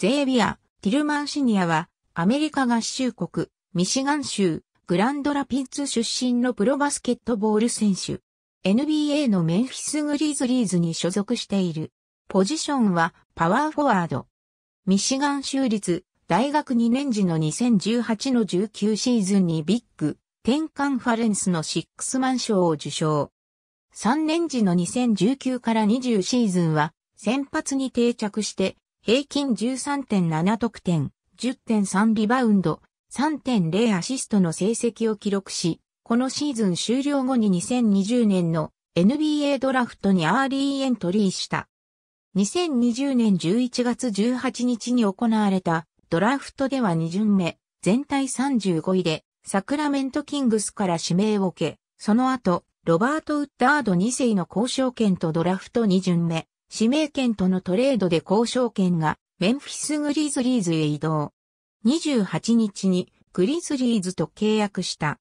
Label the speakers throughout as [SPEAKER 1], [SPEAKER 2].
[SPEAKER 1] ゼービア・ティルマンシニアは、アメリカ合衆国、ミシガン州、グランドラピンツ出身のプロバスケットボール選手。NBA のメンフィスグリーズリーズに所属している。ポジションはパワーフォワード。ミシガン州立大学2年時の2018の19シーズンにビッグテンカンファレンスのシックスマン賞を受賞。3年時の2019から20シーズンは先発に定着して平均13.7得点、10.3リバウンド、3.0アシストの成績を記録し、このシーズン終了後に2020年の NBA ドラフトにアーリーエントリーした。2020年11月18日に行われたドラフトでは2巡目、全体35位でサクラメントキングスから指名を受け、その後、ロバート・ウッダード2世の交渉権とドラフト2巡目、指名権とのトレードで交渉権がメンフィスグリズリーズへ移動。28日にグリズリーズと契約した。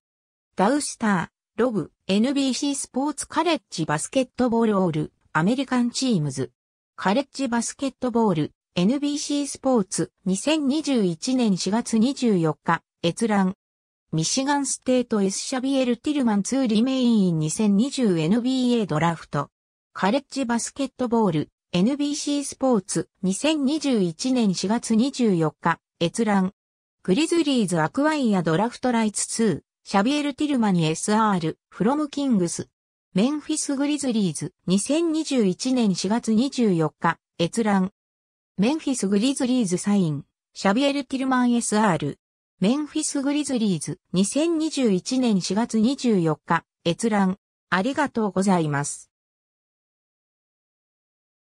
[SPEAKER 1] ダウスター、ロブ、NBC スポーツカレッジバスケットボールオール、アメリカンチームズ。カレッジバスケットボール、NBC スポーツ、2021年4月24日、閲覧。ミシガンステートエスシャビエル・ティルマン2リメイン 2020NBA ドラフト。カレッジバスケットボール、NBC スポーツ、2021年4月24日、閲覧。グリズリーズアクワイアドラフトライツ2、シャビエル・ティルマニ SR、フロム・キングス。メンフィス・グリズリーズ、2021年4月24日、閲覧。メンフィス・グリズリーズサイン、シャビエル・ティルマン SR。メンフィス・グリズリーズ、2021年4月24日、閲覧。ありがとうございます。